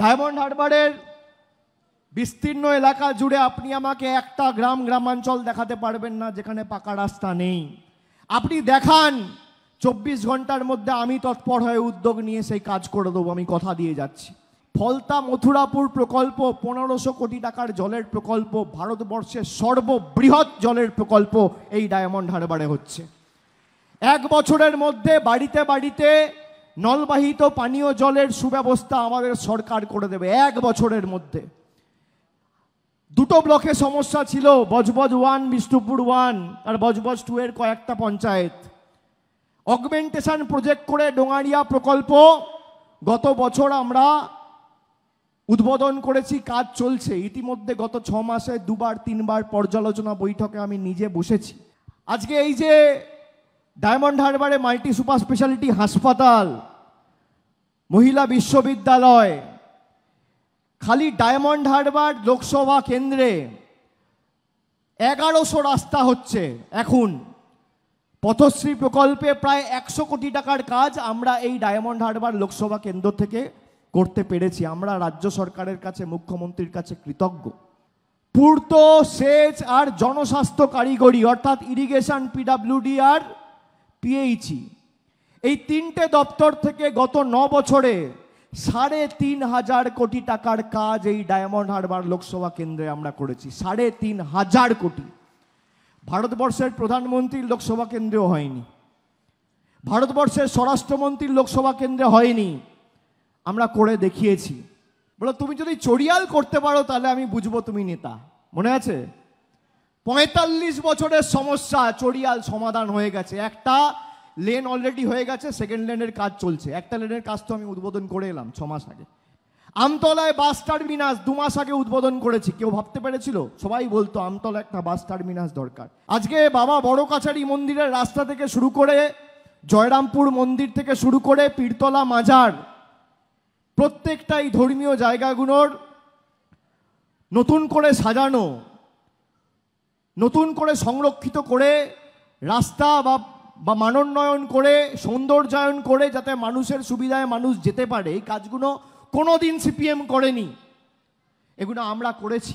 diamond হারবারের বিস্তীর্ণ এলাকা জুড়ে আপনি আমাকে একটা গ্রাম গ্রামাঞ্চল দেখাতে পারবেন না যেখানে পাকা রাস্তা নেই আপনি দেখান চব্বিশ ঘন্টার মধ্যে আমি তৎপর হয়ে উদ্যোগ নিয়ে সেই কাজ করে দেবো আমি কথা দিয়ে যাচ্ছি ফলতা মথুরাপুর প্রকল্প পনেরোশো কোটি টাকার জলের প্রকল্প ভারতবর্ষের সর্ববৃহৎ জলের প্রকল্প এই ডায়মন্ড হারবারে হচ্ছে এক বছরের মধ্যে বাড়িতে বাড়িতে নলবাহিত পানীয় জলের সুব্যবস্থা আমাদের সরকার করে দেবে এক বছরের মধ্যে দুটো ব্লকে সমস্যা ছিল বজবজ ওয়ান বিষ্ণুপুর ওয়ান আর বজবজ টু এর কয়েকটা পঞ্চায়েত অগমেন্টেশন প্রজেক্ট করে ডোঙারিয়া প্রকল্প গত বছর আমরা উদ্বোধন করেছি কাজ চলছে ইতিমধ্যে গত ছ মাসে দুবার তিনবার পর্যালোচনা বৈঠকে আমি নিজে বসেছি আজকে এই যে ডায়মন্ড হারবারে মাল্টি সুপার স্পেশালিটি হাসপাতাল মহিলা বিশ্ববিদ্যালয় খালি ডায়মন্ড হারবার লোকসভা কেন্দ্রে এগারোশো রাস্তা হচ্ছে এখন পথশ্রী প্রকল্পে প্রায় একশো কোটি টাকার কাজ আমরা এই ডায়মন্ড হারবার লোকসভা কেন্দ্র থেকে করতে পেরেছি আমরা রাজ্য সরকারের কাছে মুখ্যমন্ত্রীর কাছে কৃতজ্ঞ পূর্ত সেচ আর জনস্বাস্থ্য কারিগরি অর্থাৎ ইরিগেশন পিডাব্লিউডি আর পিএইচি এই তিনটে দপ্তর থেকে গত ন বছরে সাড়ে তিন হাজার কোটি টাকার কাজ এই ডায়মন্ড হারবার লোকসভা কেন্দ্রে আমরা করেছি সাড়ে তিন হাজার কোটি ভারতবর্ষের প্রধানমন্ত্রীর লোকসভা কেন্দ্রেও হয়নি ভারতবর্ষের স্বরাষ্ট্রমন্ত্রীর লোকসভা কেন্দ্রে হয়নি আমরা করে দেখিয়েছি বলো তুমি যদি চড়িয়াল করতে পারো তাহলে আমি বুঝবো তুমি নেতা মনে আছে পঁয়তাল্লিশ বছরের সমস্যা চড়িয়াল সমাধান হয়ে গেছে একটা লেন অলরেডি হয়ে গেছে সেকেন্ড লেনের কাজ চলছে একটা লেনের কাজ তো আমি উদ্বোধন করে এলাম ছ মাস আগে আমতলায় বাস টার্মিনাস দু মাস আগে উদ্বোধন করেছি কেউ ভাবতে পেরেছিল সবাই বলতো আমতলা একটা বাস টার্মিনাস দরকার আজকে বাবা বড় কাছারি মন্দিরের রাস্তা থেকে শুরু করে জয়রামপুর মন্দির থেকে শুরু করে পীরতলা মাজার প্রত্যেকটাই ধর্মীয় জায়গাগুলোর নতুন করে সাজানো নতুন করে সংরক্ষিত করে রাস্তা বা বা মানোন্নয়ন করে সৌন্দর্যায়ন করে যাতে মানুষের সুবিধায় মানুষ যেতে পারে এই কাজগুলো কোনো দিন সিপিএম করেনি এগুলো আমরা করেছি